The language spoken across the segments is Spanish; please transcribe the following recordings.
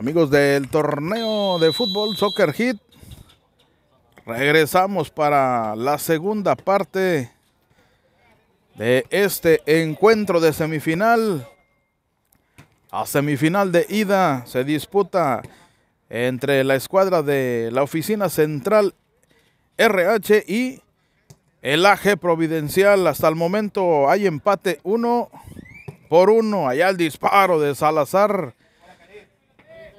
Amigos del torneo de fútbol Soccer Hit, regresamos para la segunda parte de este encuentro de semifinal. A semifinal de ida se disputa entre la escuadra de la Oficina Central RH y el AG Providencial. Hasta el momento hay empate uno por uno. Allá el disparo de Salazar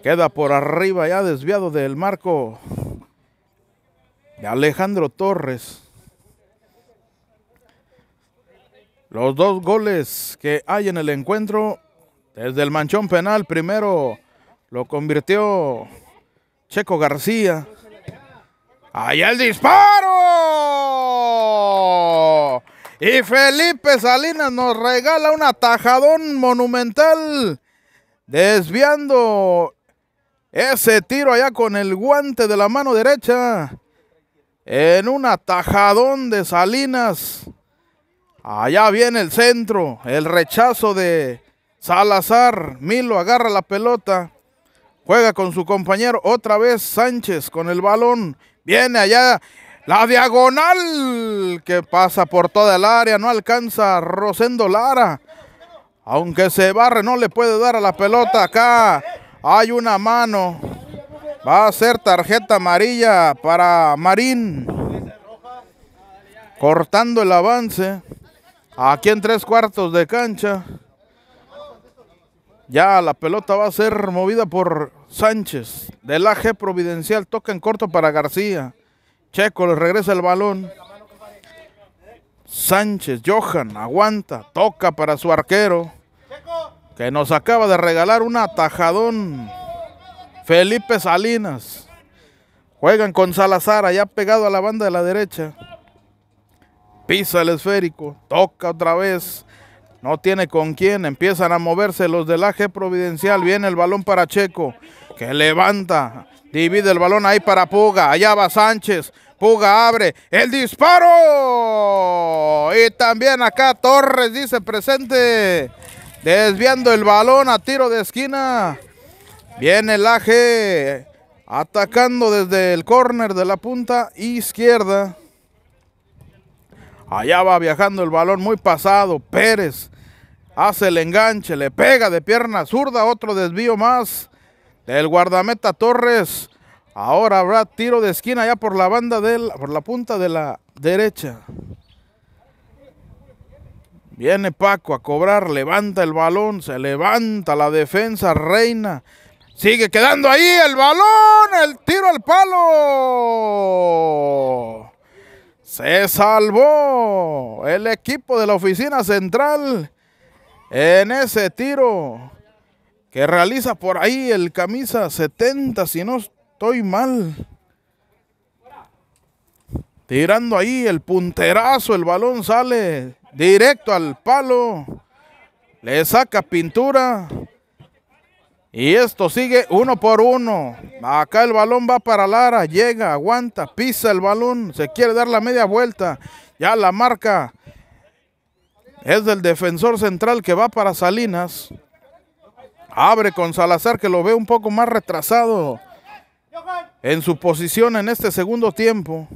Queda por arriba ya desviado del marco de Alejandro Torres. Los dos goles que hay en el encuentro, desde el manchón penal, primero lo convirtió Checo García. ¡Ahí el disparo! Y Felipe Salinas nos regala un atajadón monumental, desviando ese tiro allá con el guante de la mano derecha. En un atajadón de Salinas. Allá viene el centro. El rechazo de Salazar. Milo agarra la pelota. Juega con su compañero. Otra vez Sánchez con el balón. Viene allá. La diagonal que pasa por toda el área. No alcanza Rosendo Lara. Aunque se barre, no le puede dar a la pelota acá. Hay una mano. Va a ser tarjeta amarilla para Marín. Cortando el avance. Aquí en tres cuartos de cancha. Ya la pelota va a ser movida por Sánchez. Del AG Providencial. Toca en corto para García. Checo le regresa el balón. Sánchez, Johan, aguanta. Toca para su arquero que nos acaba de regalar un atajadón. Felipe Salinas. Juegan con Salazar allá pegado a la banda de la derecha. Pisa el esférico, toca otra vez. No tiene con quién, empiezan a moverse los del AG Providencial. Viene el balón para Checo, que levanta, divide el balón ahí para Puga. Allá va Sánchez, Puga abre, el disparo. Y también acá Torres dice presente. Desviando el balón a tiro de esquina. Viene el Aje atacando desde el córner de la punta izquierda. Allá va viajando el balón muy pasado. Pérez hace el enganche, le pega de pierna zurda. Otro desvío más del guardameta Torres. Ahora habrá tiro de esquina ya por la banda del, por la punta de la derecha. Viene Paco a cobrar, levanta el balón, se levanta la defensa, reina. Sigue quedando ahí el balón, el tiro al palo. Se salvó el equipo de la oficina central en ese tiro que realiza por ahí el camisa 70, si no estoy mal. Tirando ahí el punterazo, el balón sale directo al palo, le saca pintura y esto sigue uno por uno. Acá el balón va para Lara, llega, aguanta, pisa el balón, se quiere dar la media vuelta, ya la marca. Es del defensor central que va para Salinas. Abre con Salazar que lo ve un poco más retrasado en su posición en este segundo tiempo.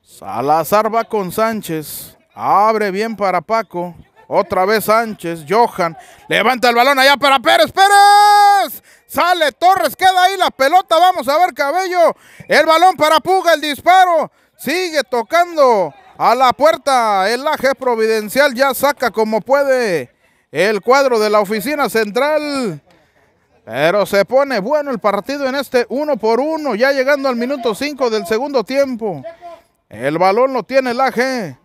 Salazar va con Sánchez. Abre bien para Paco. Otra vez Sánchez, Johan. Levanta el balón allá para Pérez. ¡Pérez! Sale Torres, queda ahí la pelota. Vamos a ver Cabello. El balón para Puga, el disparo. Sigue tocando a la puerta. El aje providencial ya saca como puede el cuadro de la oficina central. Pero se pone bueno el partido en este uno por uno. Ya llegando al minuto 5 del segundo tiempo. El balón lo tiene el AG.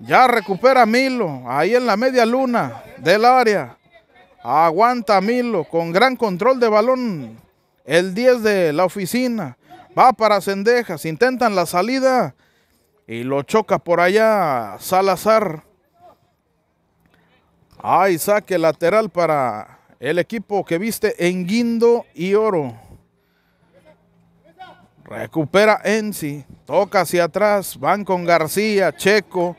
Ya recupera Milo, ahí en la media luna del área. Aguanta Milo con gran control de balón. El 10 de la oficina. Va para Cendejas, intentan la salida. Y lo choca por allá Salazar. Hay saque lateral para el equipo que viste en Guindo y Oro. Recupera Enzi. Toca hacia atrás. Van con García, Checo.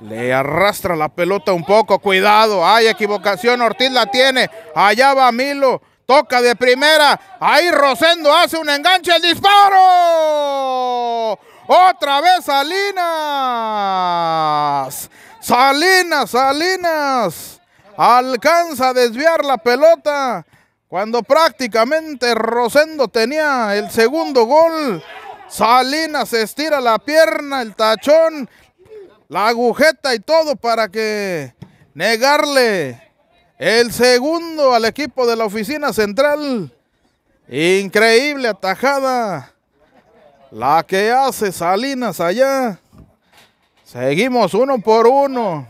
Le arrastra la pelota un poco, cuidado, hay equivocación, Ortiz la tiene, allá va Milo, toca de primera, ahí Rosendo hace un enganche, el disparo. Otra vez Salinas. Salinas, Salinas. Alcanza a desviar la pelota cuando prácticamente Rosendo tenía el segundo gol. Salinas estira la pierna, el tachón, la agujeta y todo para que negarle el segundo al equipo de la oficina central. Increíble atajada la que hace Salinas allá. Seguimos uno por uno.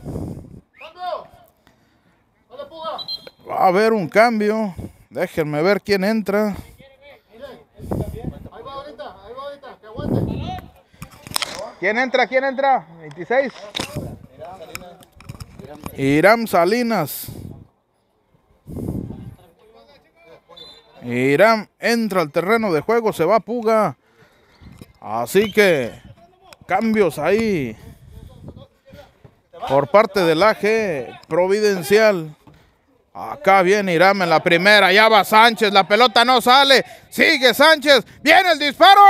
Va a haber un cambio. Déjenme ver quién entra. Ahí va ahorita, ahí va ahorita, que aguante. ¿Quién entra? ¿Quién entra? 26. Irán Salinas. Irán entra al terreno de juego, se va Puga. Así que cambios ahí por parte del AG Providencial. Acá viene Irán en la primera, ya va Sánchez, la pelota no sale, sigue Sánchez, viene el disparo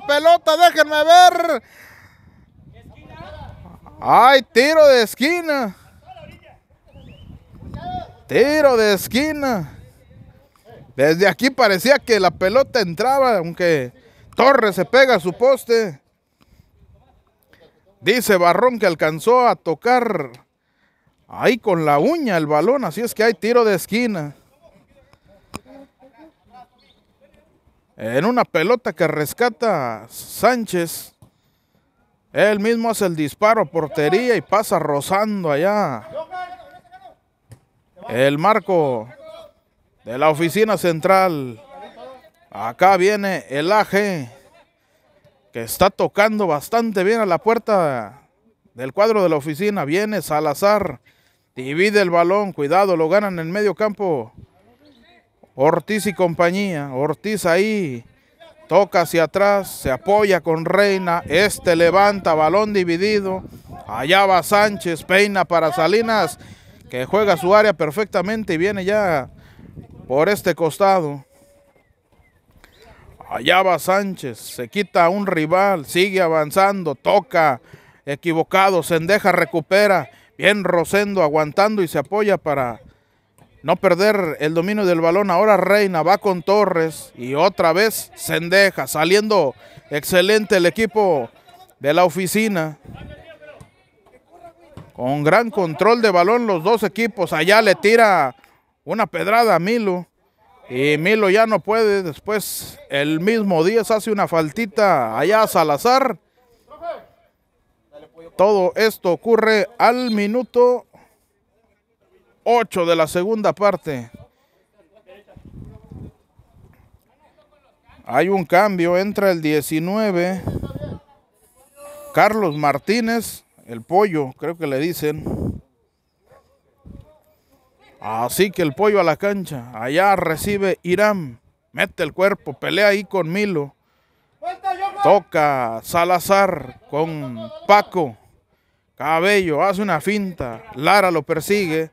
pelota, déjenme ver. hay tiro de esquina. Tiro de esquina. Desde aquí parecía que la pelota entraba, aunque Torres se pega a su poste. Dice Barrón que alcanzó a tocar ahí con la uña el balón, así es que hay tiro de esquina. En una pelota que rescata Sánchez. Él mismo hace el disparo portería y pasa rozando allá. El marco de la oficina central. Acá viene el Aje, que está tocando bastante bien a la puerta del cuadro de la oficina. Viene Salazar, divide el balón, cuidado, lo ganan en el medio campo. Ortiz y compañía. Ortiz ahí. Toca hacia atrás. Se apoya con Reina. Este levanta. Balón dividido. Allá va Sánchez. Peina para Salinas. Que juega su área perfectamente. Y viene ya por este costado. Allá va Sánchez. Se quita a un rival. Sigue avanzando. Toca. Equivocado. Sendeja recupera. Bien Rosendo aguantando y se apoya para no perder el dominio del balón. Ahora Reina va con Torres y otra vez Sendeja. Saliendo excelente el equipo de la oficina. Con gran control de balón los dos equipos. Allá le tira una pedrada a Milo. Y Milo ya no puede. Después el mismo Díaz hace una faltita allá a Salazar. Todo esto ocurre al minuto 8 de la segunda parte. Hay un cambio, entra el 19. Carlos Martínez, el pollo, creo que le dicen. Así que el pollo a la cancha. Allá recibe Irán. Mete el cuerpo, pelea ahí con Milo. Toca Salazar con Paco. Cabello hace una finta. Lara lo persigue.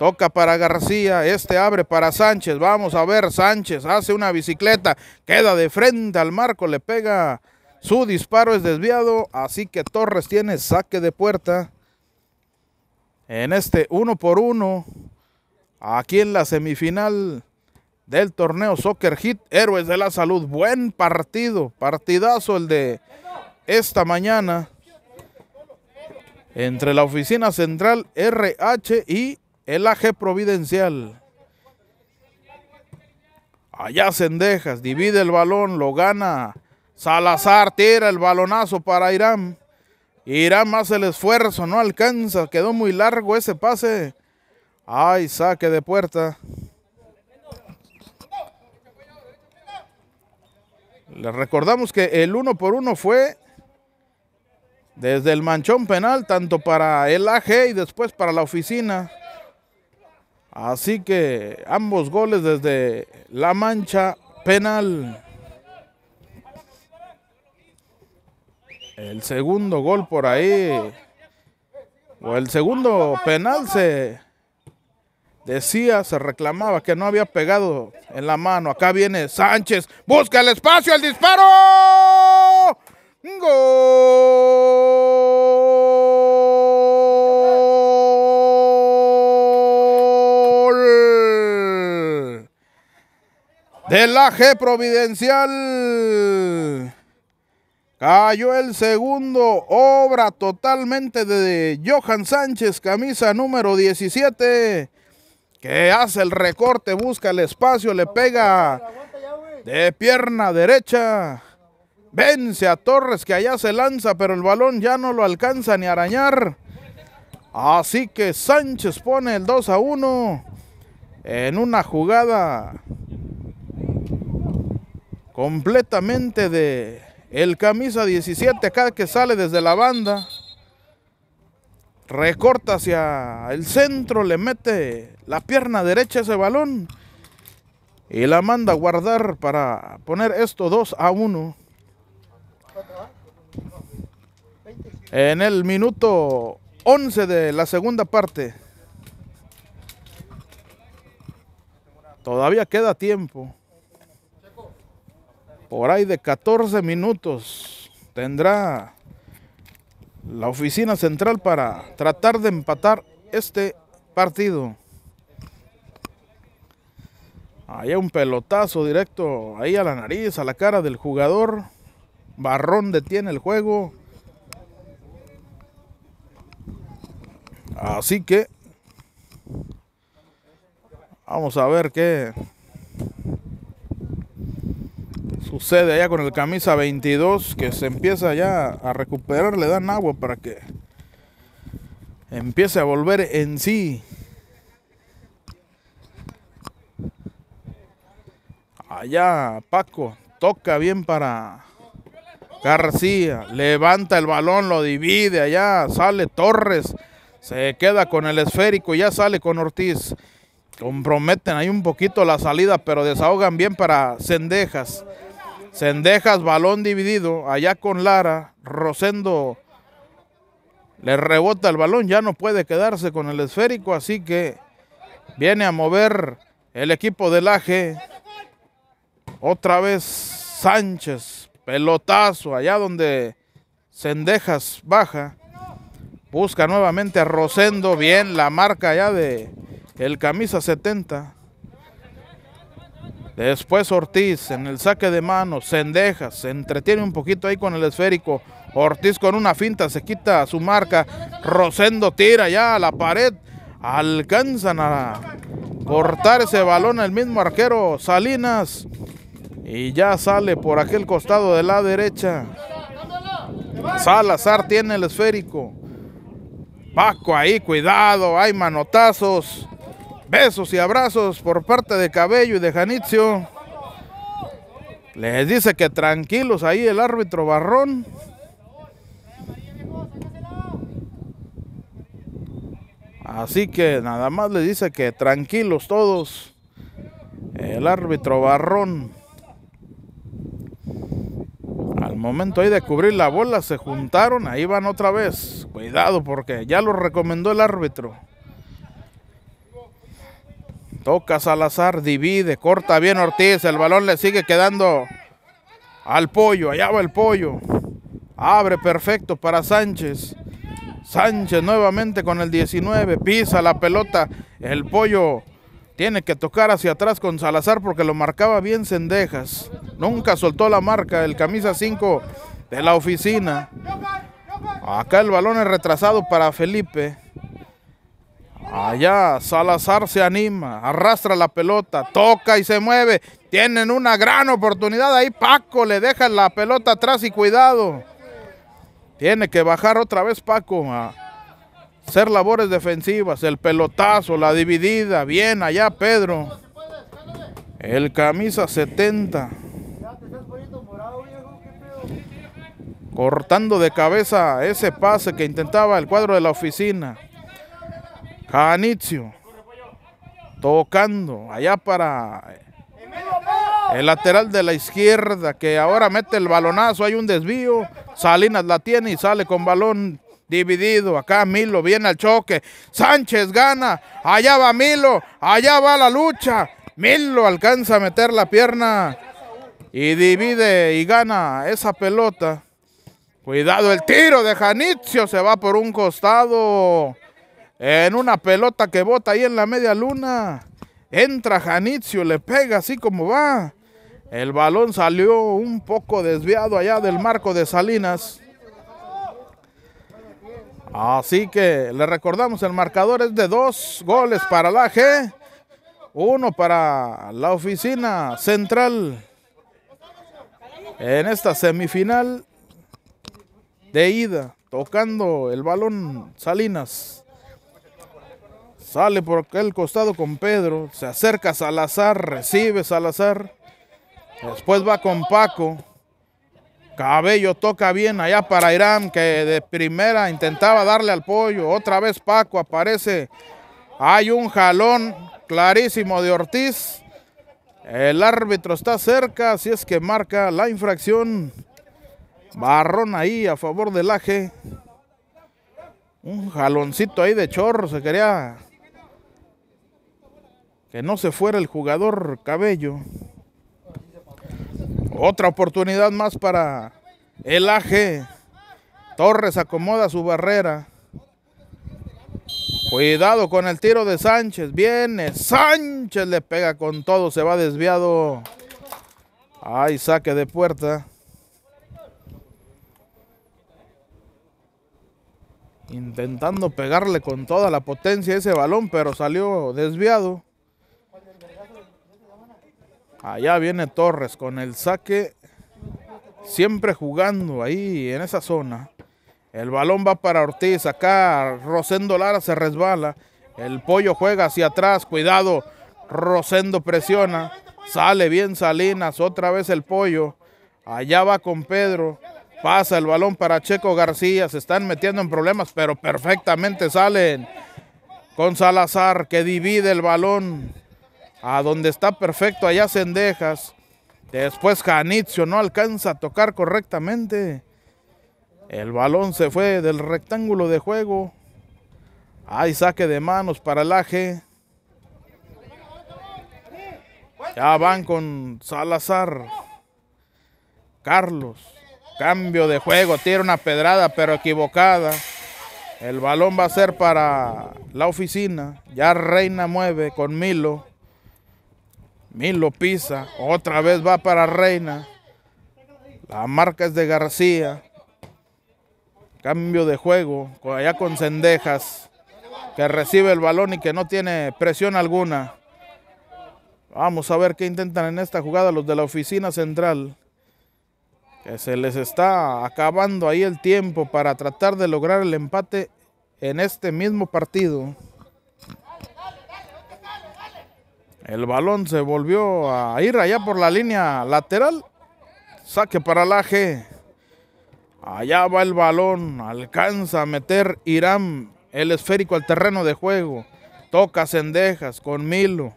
Toca para García, este abre para Sánchez. Vamos a ver, Sánchez hace una bicicleta, queda de frente al marco, le pega. Su disparo es desviado, así que Torres tiene saque de puerta. En este uno por uno, aquí en la semifinal del torneo Soccer Hit, Héroes de la Salud. Buen partido, partidazo el de esta mañana entre la oficina central RH y el AG Providencial. Allá Cendejas, divide el balón, lo gana. Salazar tira el balonazo para Irán. Irán hace el esfuerzo, no alcanza, quedó muy largo ese pase. Ay, saque de puerta. Les recordamos que el uno por uno fue desde el manchón penal, tanto para el AG y después para la oficina. Así que ambos goles desde la mancha penal. El segundo gol por ahí, o el segundo penal se decía, se reclamaba que no había pegado en la mano. Acá viene Sánchez, busca el espacio, el disparo. Gol. Del AG Providencial. Cayó el segundo, obra totalmente de Johan Sánchez, camisa número 17, que hace el recorte, busca el espacio, le pega de pierna derecha. Vence a Torres que allá se lanza, pero el balón ya no lo alcanza ni arañar. Así que Sánchez pone el 2 a 1 en una jugada completamente de el camisa 17 acá que sale desde la banda. Recorta hacia el centro, le mete la pierna derecha ese balón y la manda a guardar para poner esto 2 a 1. En el minuto 11 de la segunda parte. Todavía queda tiempo por ahí de 14 minutos tendrá la oficina central para tratar de empatar este partido. hay un pelotazo directo ahí a la nariz, a la cara del jugador. Barrón detiene el juego. Así que vamos a ver qué sucede allá con el camisa 22 que se empieza ya a recuperar, le dan agua para que empiece a volver en sí. Allá Paco toca bien para García, levanta el balón, lo divide allá, sale Torres, se queda con el esférico, y ya sale con Ortiz. Comprometen ahí un poquito la salida, pero desahogan bien para Cendejas. Sendejas, balón dividido, allá con Lara, Rosendo le rebota el balón, ya no puede quedarse con el esférico, así que viene a mover el equipo del Aje. Otra vez Sánchez, pelotazo, allá donde Sendejas baja. Busca nuevamente a Rosendo, bien la marca allá de el camisa 70. Después Ortiz en el saque de mano, Sendejas se entretiene un poquito ahí con el esférico. Ortiz con una finta se quita su marca. Rosendo tira ya a la pared. Alcanzan a cortar ese balón el mismo arquero Salinas. Y ya sale por aquel costado de la derecha. Salazar tiene el esférico. Paco ahí, cuidado, hay manotazos. Besos y abrazos por parte de Cabello y de Janitzio. Les dice que tranquilos ahí el árbitro Barrón. Así que nada más le dice que tranquilos todos. El árbitro Barrón. Al momento ahí de cubrir la bola se juntaron. Ahí van otra vez. Cuidado porque ya lo recomendó el árbitro. Toca Salazar, divide, corta bien Ortiz. El balón le sigue quedando al pollo. Allá va el pollo. Abre perfecto para Sánchez. Sánchez nuevamente con el 19. Pisa la pelota. El pollo tiene que tocar hacia atrás con Salazar porque lo marcaba bien Cendejas. Nunca soltó la marca. El camisa 5 de la oficina. Acá el balón es retrasado para Felipe. Allá Salazar se anima, arrastra la pelota, toca y se mueve. Tienen una gran oportunidad ahí. Paco le deja la pelota atrás y cuidado. Tiene que bajar otra vez Paco a hacer labores defensivas. El pelotazo, la dividida. Bien allá Pedro. El camisa 70. Cortando de cabeza ese pase que intentaba el cuadro de la oficina. Janicio Tocando allá para el lateral de la izquierda que ahora mete el balonazo. Hay un desvío. Salinas la tiene y sale con balón dividido. Acá Milo viene al choque. Sánchez gana. Allá va Milo. Allá va la lucha. Milo alcanza a meter la pierna y divide y gana esa pelota. Cuidado el tiro de Janitzio. Se va por un costado en una pelota que bota ahí en la media luna. Entra Janitzio, le pega así como va. El balón salió un poco desviado allá del marco de Salinas. Así que le recordamos, el marcador es de dos goles para la G, uno para la oficina central en esta semifinal de ida, tocando el balón Salinas. Sale por aquel costado con Pedro. Se acerca Salazar. Recibe Salazar. Después va con Paco. Cabello toca bien allá para Irán, que de primera intentaba darle al pollo. Otra vez Paco aparece. Hay un jalón clarísimo de Ortiz. El árbitro está cerca, así es que marca la infracción. Barrón ahí a favor del Aje. Un jaloncito ahí de chorro, se quería que no se fuera el jugador Cabello. Otra oportunidad más para el AG. Torres acomoda su barrera. Cuidado con el tiro de Sánchez. Viene. Sánchez le pega con todo. Se va desviado. Ay, saque de puerta. Intentando pegarle con toda la potencia ese balón, pero salió desviado. Allá viene Torres con el saque. Siempre jugando ahí en esa zona. El balón va para Ortiz. Acá Rosendo Lara se resbala. El pollo juega hacia atrás. Cuidado. Rosendo presiona. Sale bien Salinas. Otra vez el pollo. Allá va con Pedro. Pasa el balón para Checo García. Se están metiendo en problemas, pero perfectamente salen. Con Salazar que divide el balón a donde está perfecto, allá Cendejas. Después Janitzio no alcanza a tocar correctamente. El balón se fue del rectángulo de juego. Hay saque de manos para el Aje. Ya van con Salazar. Carlos. Cambio de juego. Tira una pedrada pero equivocada. El balón va a ser para la oficina. Ya Reina mueve con Milo lo Pisa, otra vez va para Reina. La marca es de García. Cambio de juego, allá con Cendejas, que recibe el balón y que no tiene presión alguna. Vamos a ver qué intentan en esta jugada los de la oficina central. Que se les está acabando ahí el tiempo para tratar de lograr el empate en este mismo partido. El balón se volvió a ir allá por la línea lateral. Saque para la G. Allá va el balón. Alcanza a meter Irán el esférico al terreno de juego. Toca Cendejas con Milo.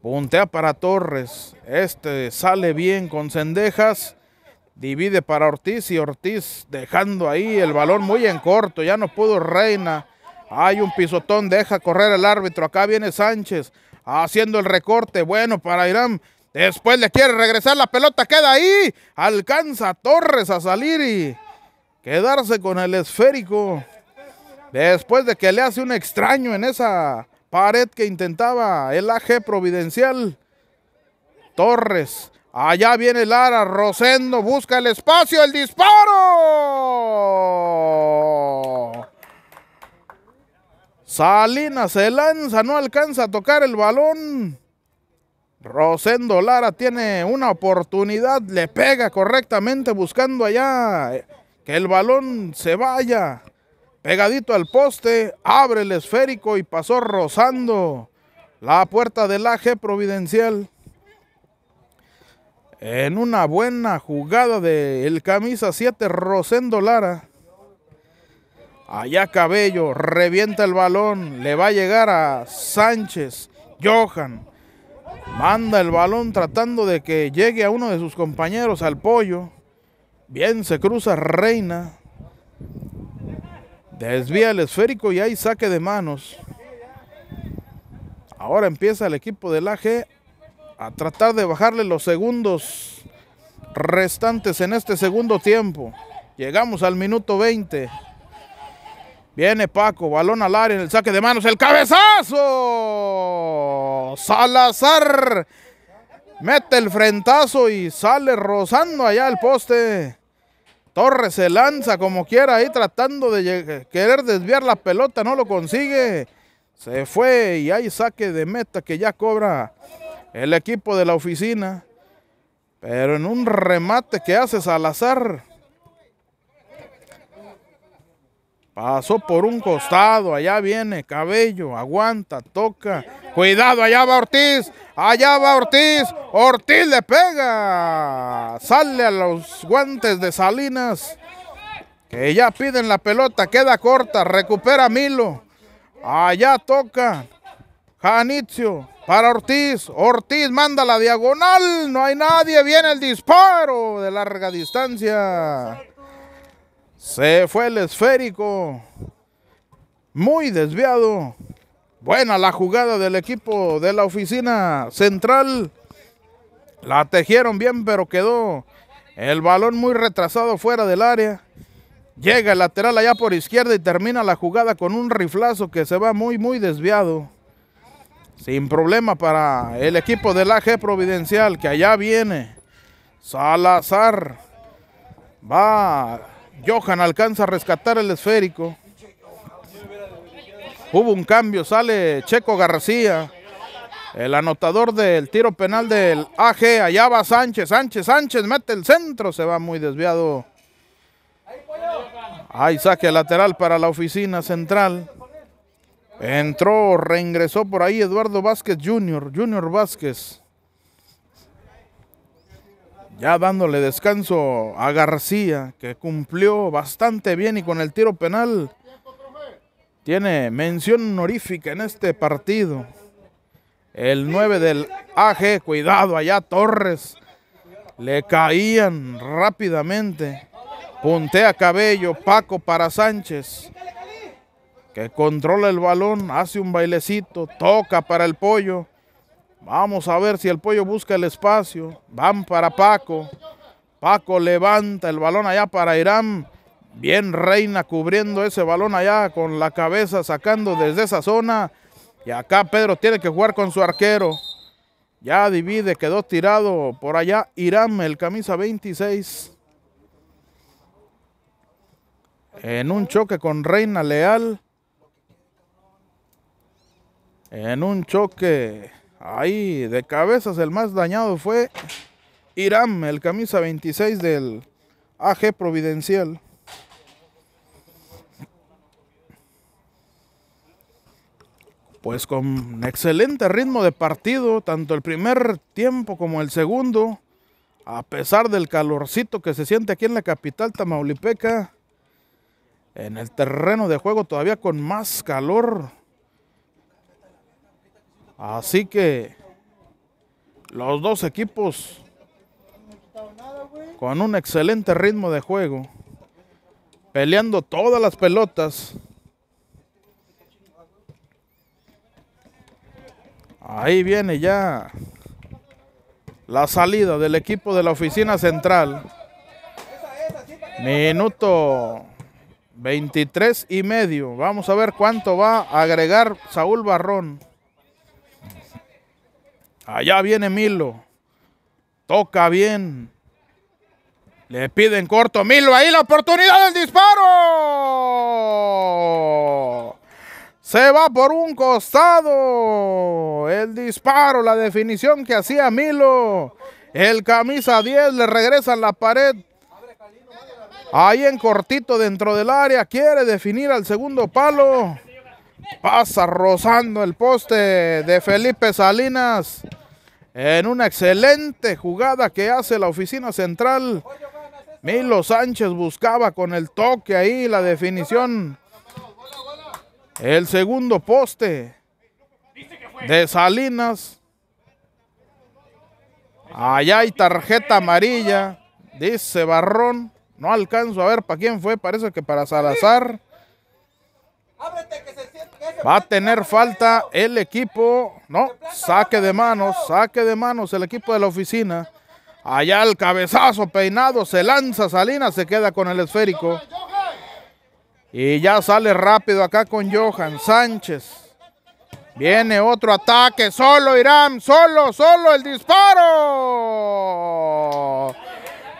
Puntea para Torres. Este sale bien con Cendejas. Divide para Ortiz y Ortiz dejando ahí el balón muy en corto. Ya no pudo Reina hay un pisotón, deja correr el árbitro. Acá viene Sánchez haciendo el recorte. Bueno, para Irán. Después le quiere regresar la pelota, queda ahí. Alcanza Torres a salir y quedarse con el esférico. Después de que le hace un extraño en esa pared que intentaba el AG Providencial. Torres, allá viene Lara, Rosendo, busca el espacio, el disparo. Salinas se lanza, no alcanza a tocar el balón. Rosendo Lara tiene una oportunidad, le pega correctamente buscando allá eh, que el balón se vaya. Pegadito al poste, abre el esférico y pasó rozando la puerta del AG Providencial. En una buena jugada del el camisa 7, Rosendo Lara. Allá Cabello revienta el balón, le va a llegar a Sánchez, Johan. Manda el balón tratando de que llegue a uno de sus compañeros, al pollo. Bien, se cruza Reina. Desvía el esférico y ahí saque de manos. Ahora empieza el equipo del AG a tratar de bajarle los segundos restantes en este segundo tiempo. Llegamos al minuto 20. Viene Paco, balón al área en el saque de manos, el cabezazo. Salazar mete el frentazo y sale rozando allá el poste. Torres se lanza como quiera ahí tratando de querer desviar la pelota, no lo consigue. Se fue y hay saque de meta que ya cobra el equipo de la oficina. Pero en un remate que hace Salazar, Pasó por un costado, allá viene Cabello, aguanta, toca. Cuidado, allá va Ortiz, allá va Ortiz. Ortiz le pega. Sale a los guantes de Salinas, que ya piden la pelota, queda corta, recupera Milo. Allá toca Janitzio para Ortiz. Ortiz manda la diagonal, no hay nadie, viene el disparo de larga distancia. Se fue el esférico. Muy desviado. Buena la jugada del equipo de la oficina central. La tejieron bien, pero quedó el balón muy retrasado fuera del área. Llega el lateral allá por izquierda y termina la jugada con un riflazo que se va muy, muy desviado. Sin problema para el equipo del AG Providencial, que allá viene. Salazar va Johan alcanza a rescatar el esférico. Hubo un cambio, sale Checo García. El anotador del tiro penal del AG, allá va Sánchez, Sánchez, Sánchez, mete el centro, se va muy desviado. Hay saque lateral para la oficina central. Entró, reingresó por ahí Eduardo Vázquez Jr., Junior Vázquez ya dándole descanso a García, que cumplió bastante bien y con el tiro penal tiene mención honorífica en este partido. El 9 del AG, cuidado allá Torres, le caían rápidamente. Puntea Cabello, Paco para Sánchez, que controla el balón, hace un bailecito, toca para el pollo. Vamos a ver si el pollo busca el espacio. Van para Paco. Paco levanta el balón allá para Irán. Bien Reina cubriendo ese balón allá con la cabeza sacando desde esa zona. Y acá Pedro tiene que jugar con su arquero. Ya divide, quedó tirado por allá Irán, el camisa 26. En un choque con Reina Leal. En un choque Ahí, de cabezas, el más dañado fue Iram el camisa 26 del AG Providencial. Pues con excelente ritmo de partido, tanto el primer tiempo como el segundo, a pesar del calorcito que se siente aquí en la capital tamaulipeca, en el terreno de juego todavía con más calor, Así que los dos equipos con un excelente ritmo de juego, peleando todas las pelotas. Ahí viene ya la salida del equipo de la oficina central. Minuto 23 y medio. Vamos a ver cuánto va a agregar Saúl Barrón. Allá viene Milo. Toca bien. Le piden corto Milo. Ahí la oportunidad del disparo. Se va por un costado. El disparo, la definición que hacía Milo. El camisa 10 le regresa a la pared. Ahí en cortito dentro del área. Quiere definir al segundo palo. Pasa rozando el poste de Felipe Salinas. En una excelente jugada que hace la oficina central. Milo Sánchez buscaba con el toque ahí la definición. El segundo poste de Salinas. Allá hay tarjeta amarilla, dice Barrón. No alcanzo a ver para quién fue, parece que para Salazar. que Va a tener falta el equipo. No, saque de manos, saque de manos el equipo de la oficina. Allá el cabezazo peinado, se lanza Salinas, se queda con el esférico. Y ya sale rápido acá con Johan Sánchez. Viene otro ataque, solo Irán, solo, solo el disparo.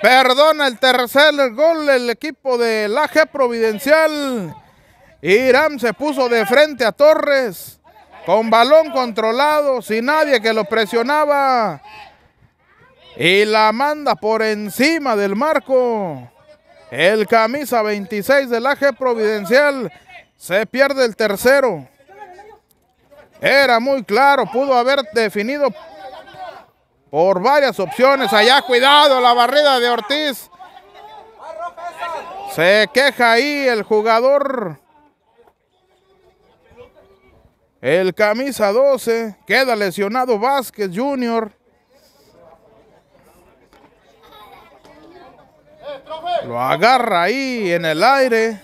Perdona el tercer gol el equipo de la G Providencial. Irán se puso de frente a Torres con balón controlado, sin nadie que lo presionaba. Y la manda por encima del marco. El camisa 26 del AG Providencial se pierde el tercero. Era muy claro, pudo haber definido por varias opciones. Allá, cuidado, la barrida de Ortiz. Se queja ahí el jugador el camisa 12, queda lesionado Vázquez Jr. Lo agarra ahí en el aire.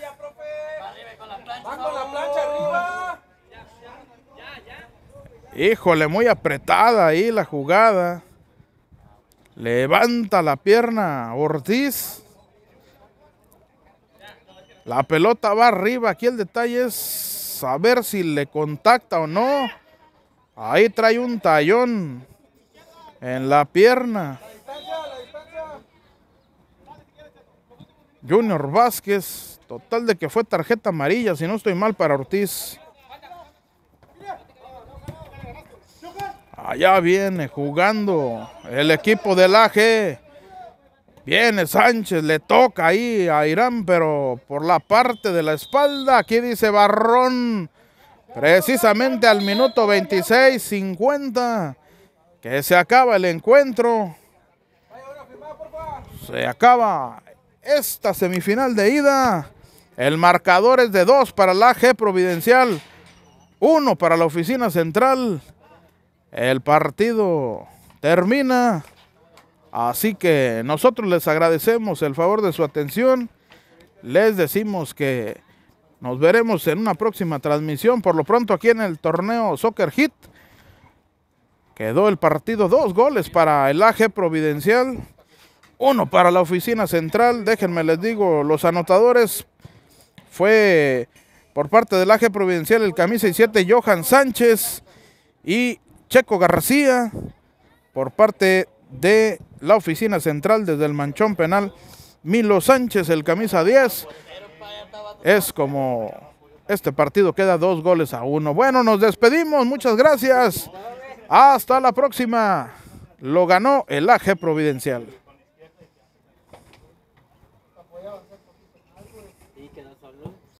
Híjole, muy apretada ahí la jugada. Levanta la pierna Ortiz. La pelota va arriba. Aquí el detalle es a ver si le contacta o no. Ahí trae un tallón en la pierna. Junior Vázquez, total de que fue tarjeta amarilla, si no estoy mal para Ortiz. Allá viene jugando el equipo del AG. Viene Sánchez, le toca ahí a Irán, pero por la parte de la espalda. Aquí dice Barrón, precisamente al minuto 26-50, que se acaba el encuentro. Se acaba esta semifinal de ida. El marcador es de dos para la G Providencial, 1 para la Oficina Central. El partido termina Así que nosotros les agradecemos el favor de su atención. Les decimos que nos veremos en una próxima transmisión. Por lo pronto aquí en el torneo Soccer Hit. Quedó el partido dos goles para el AG Providencial. Uno para la oficina central. Déjenme les digo, los anotadores fue por parte del AG Providencial el camisa y Siete, Johan Sánchez y Checo García. Por parte de la oficina central desde el manchón penal. Milo Sánchez, el camisa 10. Es como este partido queda dos goles a uno. Bueno, nos despedimos. Muchas gracias. Hasta la próxima. Lo ganó el AG Providencial.